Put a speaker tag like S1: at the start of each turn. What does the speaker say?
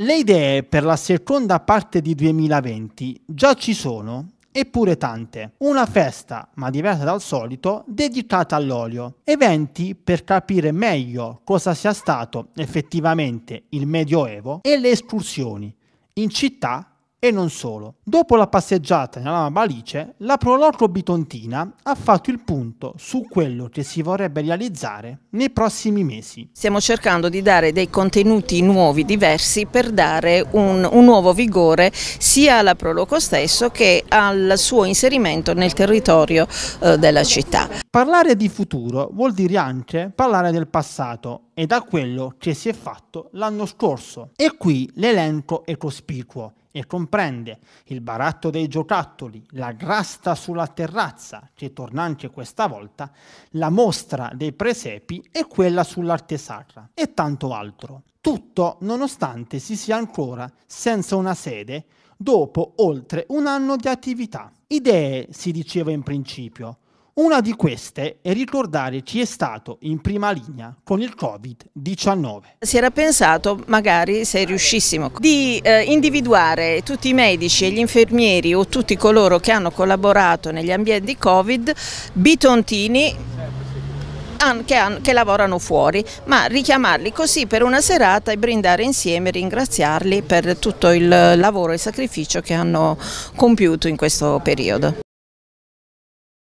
S1: Le idee per la seconda parte di 2020 già ci sono, eppure tante. Una festa, ma diversa dal solito, dedicata all'olio. Eventi per capire meglio cosa sia stato effettivamente il Medioevo e le escursioni in città e non solo. Dopo la passeggiata nella lama balice, la Prolorco Bitontina ha fatto il punto su quello che si vorrebbe realizzare nei prossimi mesi.
S2: Stiamo cercando di dare dei contenuti nuovi, diversi, per dare un, un nuovo vigore sia alla Proloco stesso che al suo inserimento nel territorio eh, della città.
S1: Parlare di futuro vuol dire anche parlare del passato e da quello che si è fatto l'anno scorso. E qui l'elenco è cospicuo e comprende il baratto dei giocattoli, la grasta sulla terrazza, che torna anche questa volta, la mostra dei presepi e quella sull'arte sacra e tanto altro. Tutto nonostante si sia ancora senza una sede dopo oltre un anno di attività. Idee, si diceva in principio, una di queste è ricordare chi è stato in prima linea con il Covid-19.
S2: Si era pensato, magari se riuscissimo, di eh, individuare tutti i medici e gli infermieri o tutti coloro che hanno collaborato negli ambienti Covid, bitontini che, che, lavorano fuori, ma richiamarli così per una serata e brindare insieme, e ringraziarli per tutto il lavoro e il sacrificio che hanno compiuto in questo periodo.